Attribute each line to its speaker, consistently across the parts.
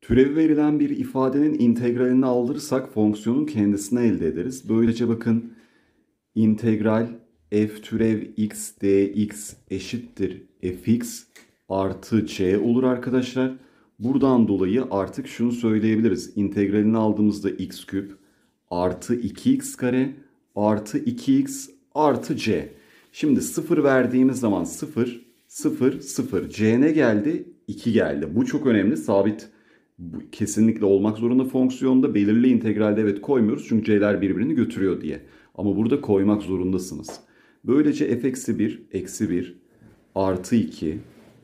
Speaker 1: Türevi verilen bir ifadenin integralini alırsak fonksiyonun kendisini elde ederiz. Böylece bakın integral f türev x dx eşittir fx artı c olur arkadaşlar. Buradan dolayı artık şunu söyleyebiliriz. İntegralini aldığımızda x küp artı 2x kare artı 2x artı c. Şimdi 0 verdiğimiz zaman 0, 0, 0. c ne geldi? 2 geldi. Bu çok önemli. Sabit bu kesinlikle olmak zorunda fonksiyonda belirli integralde evet koymuyoruz çünkü c'ler birbirini götürüyor diye. Ama burada koymak zorundasınız. Böylece f eksi 1 eksi 1 artı 2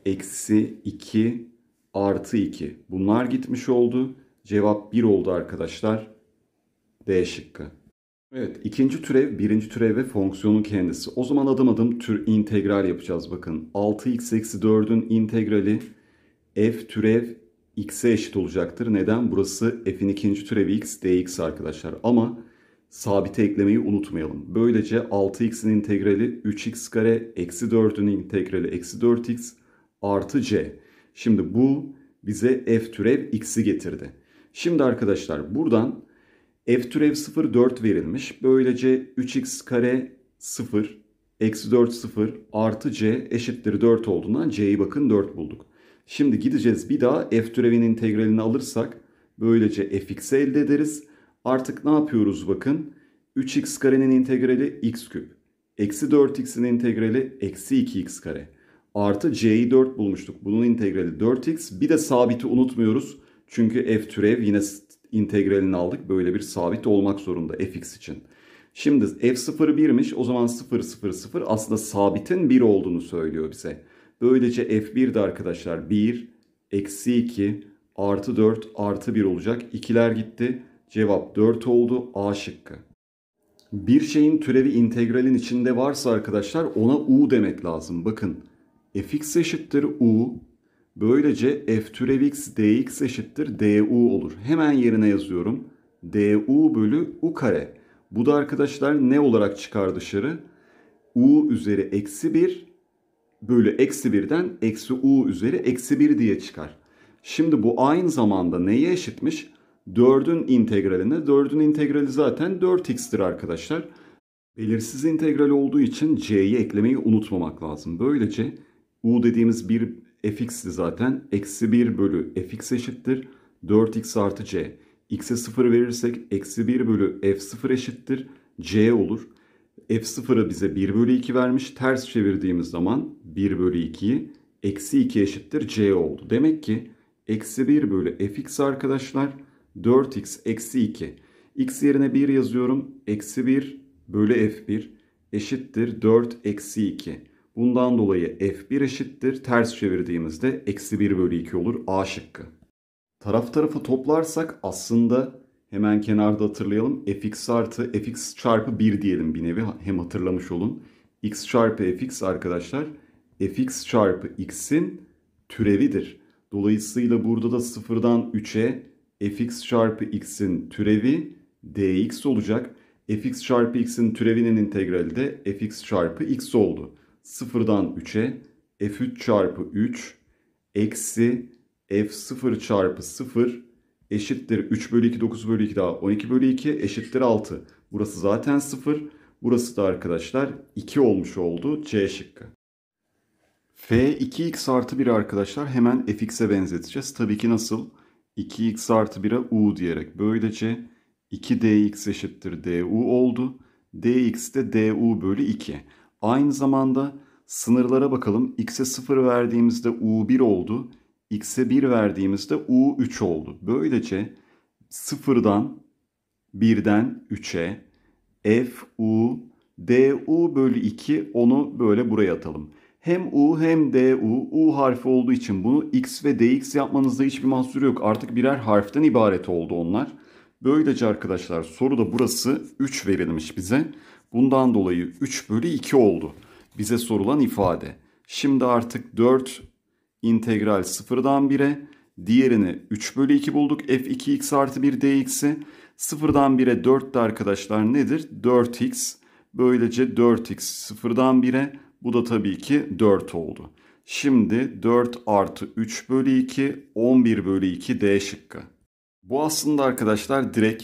Speaker 1: eksi 2 artı 2 bunlar gitmiş oldu. Cevap 1 oldu arkadaşlar. D şıkkı. Evet ikinci türev birinci türev ve fonksiyonun kendisi. O zaman adım adım tür integral yapacağız bakın. 6x eksi 4'ün integrali f türev x'e eşit olacaktır. Neden? Burası f'in ikinci türevi x dx arkadaşlar. Ama sabite eklemeyi unutmayalım. Böylece 6x'in integrali 3x kare eksi 4'ün integrali eksi 4x artı c. Şimdi bu bize f türev x'i getirdi. Şimdi arkadaşlar buradan f türev 0 4 verilmiş. Böylece 3x kare 0 eksi 4 0 artı c eşittir 4 olduğundan c'yi bakın 4 bulduk. Şimdi gideceğiz bir daha f türevinin integralini alırsak böylece fx'i elde ederiz. Artık ne yapıyoruz bakın. 3x karenin integrali x küp. Eksi 4x'in integrali eksi 2x kare. Artı c'yi 4 bulmuştuk. Bunun integrali 4x. Bir de sabiti unutmuyoruz. Çünkü f türev yine integralini aldık. Böyle bir sabit olmak zorunda fx için. Şimdi f0 1'miş. O zaman 0 0 0 aslında sabitin 1 olduğunu söylüyor bize. Böylece F1 de arkadaşlar 1, eksi 2, artı 4, artı 1 olacak. İkiler gitti. Cevap 4 oldu. A şıkkı. Bir şeyin türevi integralin içinde varsa arkadaşlar ona u demek lazım. Bakın fx eşittir u. Böylece f türev x dx eşittir du olur. Hemen yerine yazıyorum. du bölü u kare. Bu da arkadaşlar ne olarak çıkar dışarı? u üzeri eksi 1 bölü eksi 1'den eksi u üzeri eksi 1 diye çıkar. Şimdi bu aynı zamanda neye eşitmiş? 4'ün integraline. 4'ün integrali zaten 4x'tir arkadaşlar. Belirsiz integral olduğu için c'yi eklemeyi unutmamak lazım. Böylece u dediğimiz bir fx'ti zaten. Eksi 1 bölü fx eşittir. 4x artı c. x'e 0 verirsek eksi 1 bölü f0 eşittir. c olur f0'ı bize 1 bölü 2 vermiş. Ters çevirdiğimiz zaman 1 bölü 2'yi eksi 2 eşittir c oldu. Demek ki eksi 1 bölü fx arkadaşlar 4x eksi 2. x yerine 1 yazıyorum. Eksi 1 bölü f1 eşittir 4 eksi 2. Bundan dolayı f1 eşittir. Ters çevirdiğimizde eksi 1 bölü 2 olur. A şıkkı. Taraf tarafa toplarsak aslında Hemen kenarda hatırlayalım. fx artı fx çarpı 1 diyelim bir nevi. Hem hatırlamış olun. x çarpı fx arkadaşlar fx çarpı x'in türevidir. Dolayısıyla burada da sıfırdan 3'e fx çarpı x'in türevi dx olacak. fx çarpı x'in türevinin integrali de fx çarpı x oldu. Sıfırdan 3'e f3 çarpı 3 eksi f0 çarpı 0 eşittir 3 bölü 2 9 bölü 2 daha 12 bölü 2 eşittir 6. Burası zaten 0. Burası da arkadaşlar 2 olmuş oldu C şıkkı. F 2x artı 1 arkadaşlar hemen fx'e benzeteceğiz. Tabii ki nasıl? 2x artı 1'e u diyerek. Böylece 2dx eşittir du oldu. dx de du bölü 2. Aynı zamanda sınırlara bakalım. x'e 0 verdiğimizde u1 oldu x'e 1 verdiğimizde u 3 oldu. Böylece 0'dan 1'den 3'e f u du bölü 2 onu böyle buraya atalım. Hem u hem du u harfi olduğu için bunu x ve dx yapmanızda hiçbir mahsur yok. Artık birer harften ibaret oldu onlar. Böylece arkadaşlar soruda burası 3 verilmiş bize. Bundan dolayı 3 bölü 2 oldu bize sorulan ifade. Şimdi artık 4 integral sıfırdan 1'e diğerini 3 bölü 2 bulduk f2x artı 1 dx'i sıfırdan 1'e 4 de arkadaşlar nedir 4x böylece 4x sıfırdan 1'e bu da tabii ki 4 oldu. Şimdi 4 artı 3 bölü 2 11 bölü 2 D şıkkı. Bu aslında arkadaşlar direkt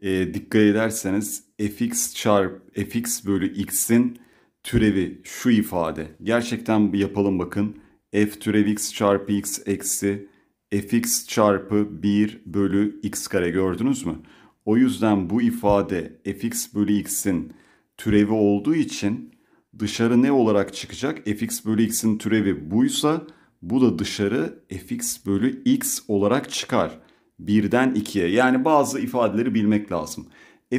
Speaker 1: e, dikkat ederseniz fx çarp fx bölü x'in türevi şu ifade. Gerçekten yapalım bakın f türev x çarpı x eksi fx çarpı 1 bölü x kare gördünüz mü? O yüzden bu ifade fx bölü x'in türevi olduğu için dışarı ne olarak çıkacak? fx bölü x'in türevi buysa bu da dışarı fx bölü x olarak çıkar. 1'den 2'ye yani bazı ifadeleri bilmek lazım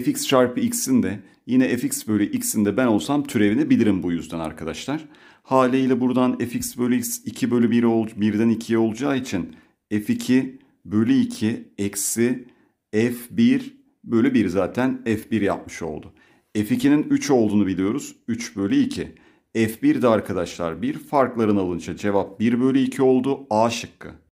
Speaker 1: fx çarpı x'in de yine fx bölü x'in de ben olsam türevini bilirim bu yüzden arkadaşlar. Haliyle buradan fx bölü x 2 bölü 1 ol, 1'den 2'ye olacağı için f2 bölü 2 eksi f1 bölü 1 zaten f1 yapmış oldu. f2'nin 3 olduğunu biliyoruz. 3 bölü 2. f1 de arkadaşlar 1 farkların alınca cevap 1 bölü 2 oldu. A şıkkı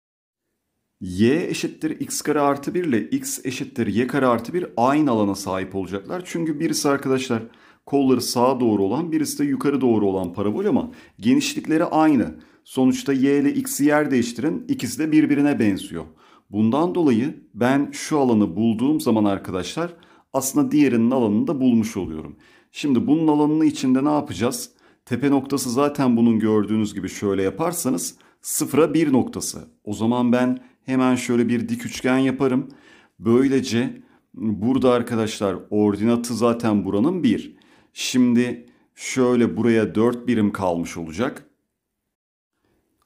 Speaker 1: y eşittir x kare artı 1 ile x eşittir y kare artı 1 aynı alana sahip olacaklar. Çünkü birisi arkadaşlar kolları sağa doğru olan birisi de yukarı doğru olan parabol ama genişlikleri aynı. Sonuçta y ile x'i yer değiştirin ikisi de birbirine benziyor. Bundan dolayı ben şu alanı bulduğum zaman arkadaşlar aslında diğerinin alanını da bulmuş oluyorum. Şimdi bunun alanını içinde ne yapacağız? Tepe noktası zaten bunun gördüğünüz gibi şöyle yaparsanız sıfıra bir noktası. O zaman ben hemen şöyle bir dik üçgen yaparım. Böylece burada arkadaşlar ordinatı zaten buranın 1. Şimdi şöyle buraya 4 birim kalmış olacak.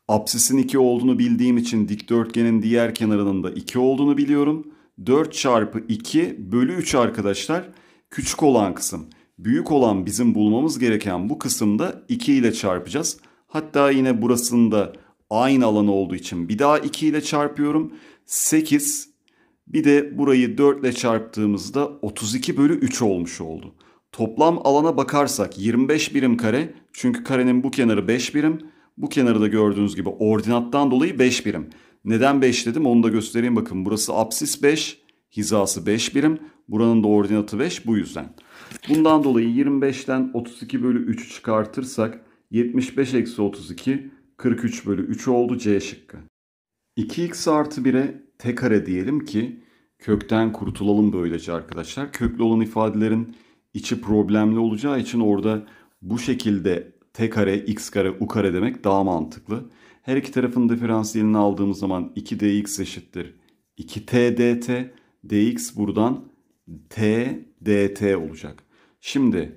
Speaker 1: Apsisin 2 olduğunu bildiğim için dikdörtgenin diğer kenarının da 2 olduğunu biliyorum. 4 çarpı 2 bölü 3 arkadaşlar küçük olan kısım. Büyük olan bizim bulmamız gereken bu kısımda 2 ile çarpacağız. Hatta yine burasında aynı alanı olduğu için bir daha 2 ile çarpıyorum. 8 bir de burayı 4 ile çarptığımızda 32 bölü 3 olmuş oldu. Toplam alana bakarsak 25 birim kare çünkü karenin bu kenarı 5 birim. Bu kenarı da gördüğünüz gibi ordinattan dolayı 5 birim. Neden 5 dedim onu da göstereyim bakın burası apsis 5 hizası 5 birim. Buranın da ordinatı 5 bu yüzden. Bundan dolayı 25'ten 32 bölü 3'ü çıkartırsak 75 eksi 32 43 bölü 3 oldu C şıkkı. 2x artı 1'e t kare diyelim ki kökten kurtulalım böylece arkadaşlar. Köklü olan ifadelerin içi problemli olacağı için orada bu şekilde t kare, x kare, u kare demek daha mantıklı. Her iki tarafın diferansiyelini aldığımız zaman 2dx eşittir. 2t dt, dx buradan t dt olacak. Şimdi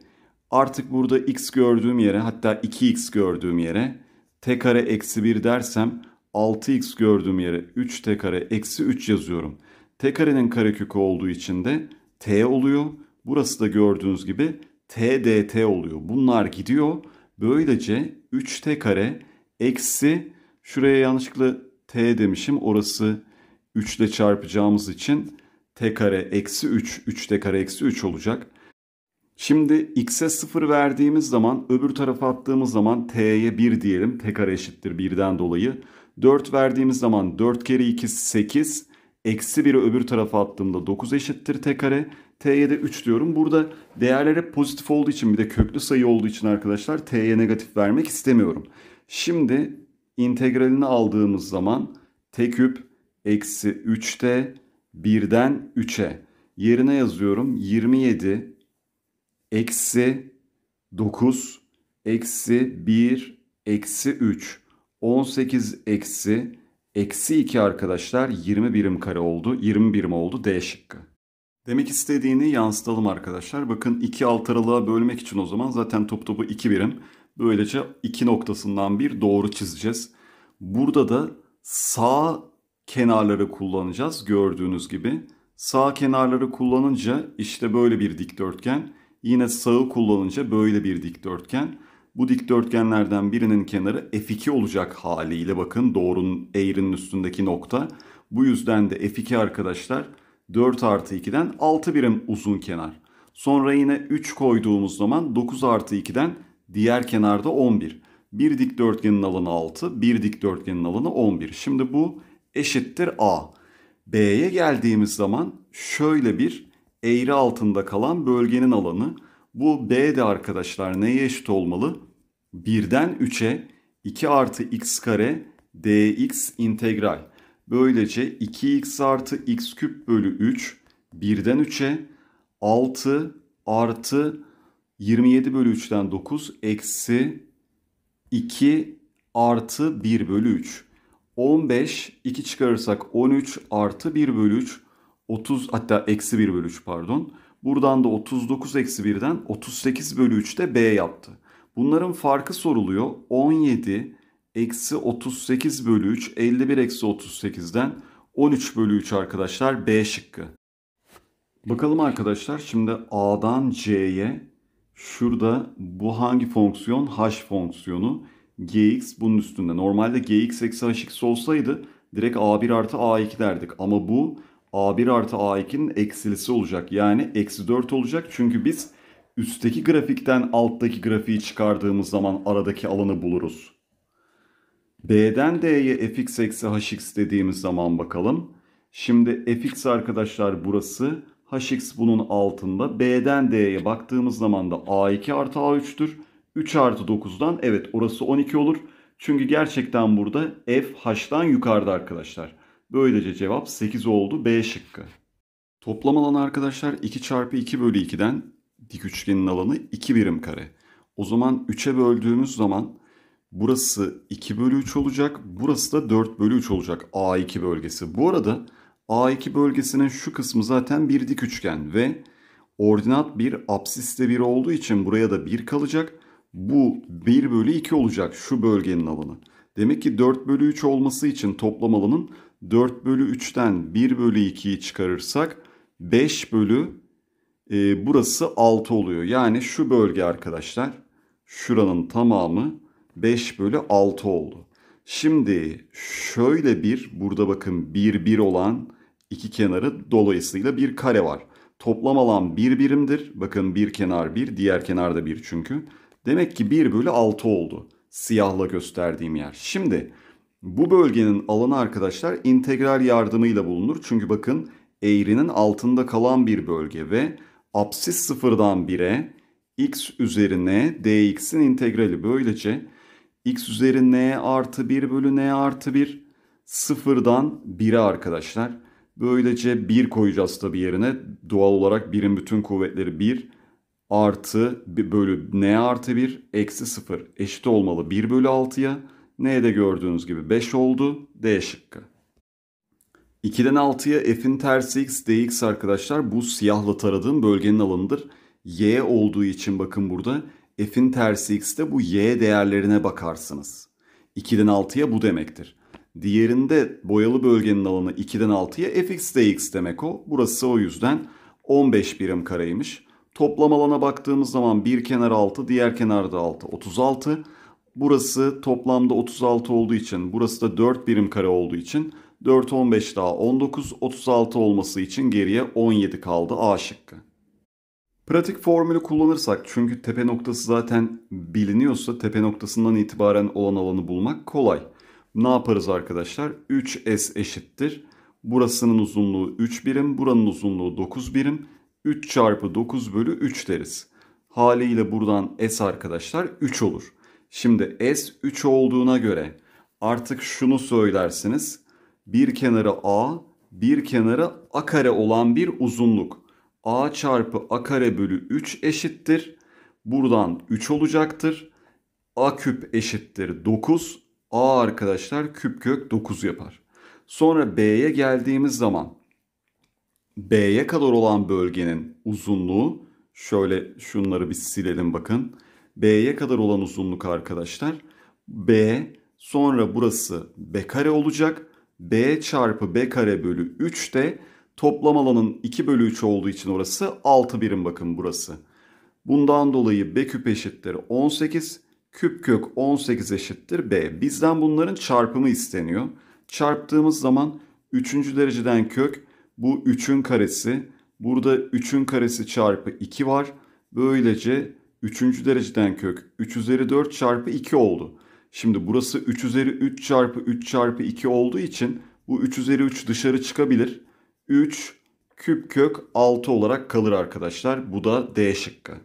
Speaker 1: artık burada x gördüğüm yere hatta 2x gördüğüm yere t kare eksi 1 dersem 6x gördüğüm yere 3 t kare eksi 3 yazıyorum. t karenin karekökü olduğu için de t oluyor. Burası da gördüğünüz gibi t dt oluyor. Bunlar gidiyor. Böylece 3 t kare eksi şuraya yanlışlıkla t demişim. Orası 3 ile çarpacağımız için t kare eksi 3 3 t kare eksi 3 olacak. Şimdi x'e 0 verdiğimiz zaman öbür tarafa attığımız zaman t'ye 1 diyelim. T kare eşittir 1'den dolayı. 4 verdiğimiz zaman 4 kere 2 8. Eksi 1'i öbür tarafa attığımda 9 eşittir t kare. T'ye de 3 diyorum. Burada değerler hep pozitif olduğu için bir de köklü sayı olduğu için arkadaşlar T'ye negatif vermek istemiyorum. Şimdi integralini aldığımız zaman t küp eksi 3t 1'den 3'e yerine yazıyorum 27 eksi 9, eksi 1, eksi 3. 18 eksi, eksi 2 arkadaşlar 20 birim kare oldu. 20 birim oldu D şıkkı. Demek istediğini yansıtalım arkadaşlar. Bakın 2 alt aralığa bölmek için o zaman zaten top topu 2 birim. Böylece 2 noktasından bir doğru çizeceğiz. Burada da sağ kenarları kullanacağız gördüğünüz gibi. Sağ kenarları kullanınca işte böyle bir dikdörtgen. Yine sağı kullanınca böyle bir dikdörtgen. Bu dikdörtgenlerden birinin kenarı F2 olacak haliyle bakın doğrunun eğrinin üstündeki nokta. Bu yüzden de F2 arkadaşlar 4 artı 2'den 6 birim uzun kenar. Sonra yine 3 koyduğumuz zaman 9 artı 2'den diğer kenarda 11. Bir dikdörtgenin alanı 6, bir dikdörtgenin alanı 11. Şimdi bu eşittir A. B'ye geldiğimiz zaman şöyle bir eğri altında kalan bölgenin alanı. Bu b de arkadaşlar neye eşit olmalı? 1'den 3'e 2 artı x kare dx integral. Böylece 2x artı x küp bölü 3 1'den 3'e 6 artı 27 bölü 3'ten 9 eksi 2 artı 1 bölü 3. 15 2 çıkarırsak 13 artı 1 bölü 3 30 hatta eksi 1 bölü 3 pardon. Buradan da 39 eksi 1'den 38 bölü 3'te B yaptı. Bunların farkı soruluyor. 17 eksi 38 bölü 3 51 eksi 38'den 13 bölü 3 arkadaşlar B şıkkı. Bakalım arkadaşlar şimdi A'dan C'ye şurada bu hangi fonksiyon? H fonksiyonu. Gx bunun üstünde. Normalde Gx eksi Hx olsaydı direkt A1 artı A2 derdik. Ama bu A1 artı A2'nin eksilisi olacak. Yani eksi 4 olacak. Çünkü biz üstteki grafikten alttaki grafiği çıkardığımız zaman aradaki alanı buluruz. B'den D'ye fx eksi hx dediğimiz zaman bakalım. Şimdi fx arkadaşlar burası. hx bunun altında. B'den D'ye baktığımız zaman da A2 artı A3'tür. 3 artı 9'dan evet orası 12 olur. Çünkü gerçekten burada f h'dan yukarıda arkadaşlar. Böylece cevap 8 oldu B şıkkı. Toplam alan arkadaşlar 2 çarpı 2 bölü 2'den dik üçgenin alanı 2 birim kare. O zaman 3'e böldüğümüz zaman burası 2 bölü 3 olacak. Burası da 4 bölü 3 olacak A2 bölgesi. Bu arada A2 bölgesinin şu kısmı zaten bir dik üçgen ve ordinat bir absiste bir olduğu için buraya da 1 kalacak. Bu 1 bölü 2 olacak şu bölgenin alanı. Demek ki 4 bölü 3 olması için toplam alanın 4 bölü 3'ten 1 bölü 2'yi çıkarırsak 5 bölü e, burası 6 oluyor. Yani şu bölge arkadaşlar şuranın tamamı 5 bölü 6 oldu. Şimdi şöyle bir burada bakın 1 1 olan iki kenarı dolayısıyla bir kare var. Toplam alan 1 bir birimdir. Bakın bir kenar 1 diğer kenar da 1 çünkü. Demek ki 1 bölü 6 oldu. Siyahla gösterdiğim yer. Şimdi bu bölgenin alanı arkadaşlar integral yardımıyla bulunur. Çünkü bakın eğrinin altında kalan bir bölge ve apsis sıfırdan 1'e x üzerine dx'in integrali böylece x üzeri n artı 1 bölü n artı 1 sıfırdan 1'e arkadaşlar. Böylece 1 koyacağız tabi yerine. Doğal olarak 1'in bütün kuvvetleri 1 artı bölü n artı 1 eksi 0 eşit olmalı 1 bölü 6'ya. N'de gördüğünüz gibi 5 oldu. D şıkkı. 2'den 6'ya f'in tersi x dx arkadaşlar bu siyahla taradığım bölgenin alanıdır. Y olduğu için bakın burada f'in tersi x'te bu y değerlerine bakarsınız. 2'den 6'ya bu demektir. Diğerinde boyalı bölgenin alanı 2'den 6'ya fx dx demek o. Burası o yüzden 15 birim kareymiş. Toplam alana baktığımız zaman bir kenar 6, diğer kenar da 6. 36. Burası toplamda 36 olduğu için, burası da 4 birim kare olduğu için 4 15 daha 19, 36 olması için geriye 17 kaldı A şıkkı. Pratik formülü kullanırsak çünkü tepe noktası zaten biliniyorsa tepe noktasından itibaren olan alanı bulmak kolay. Ne yaparız arkadaşlar? 3S eşittir. Burasının uzunluğu 3 birim, buranın uzunluğu 9 birim. 3 çarpı 9 bölü 3 deriz. Haliyle buradan S arkadaşlar 3 olur. Şimdi S 3 olduğuna göre artık şunu söylersiniz. Bir kenarı A, bir kenarı A kare olan bir uzunluk. A çarpı A kare bölü 3 eşittir. Buradan 3 olacaktır. A küp eşittir 9. A arkadaşlar küp kök 9 yapar. Sonra B'ye geldiğimiz zaman B'ye kadar olan bölgenin uzunluğu şöyle şunları bir silelim bakın. B'ye kadar olan uzunluk arkadaşlar. B sonra burası B kare olacak. B çarpı B kare bölü 3 de toplam alanın 2 bölü 3 olduğu için orası 6 birim bakın burası. Bundan dolayı B küp eşittir 18. Küp kök 18 eşittir B. Bizden bunların çarpımı isteniyor. Çarptığımız zaman 3. dereceden kök bu 3'ün karesi. Burada 3'ün karesi çarpı 2 var. Böylece 3. dereceden kök 3 üzeri 4 çarpı 2 oldu. Şimdi burası 3 üzeri 3 çarpı 3 çarpı 2 olduğu için bu 3 üzeri 3 dışarı çıkabilir. 3 küp kök 6 olarak kalır arkadaşlar. Bu da D şıkkı.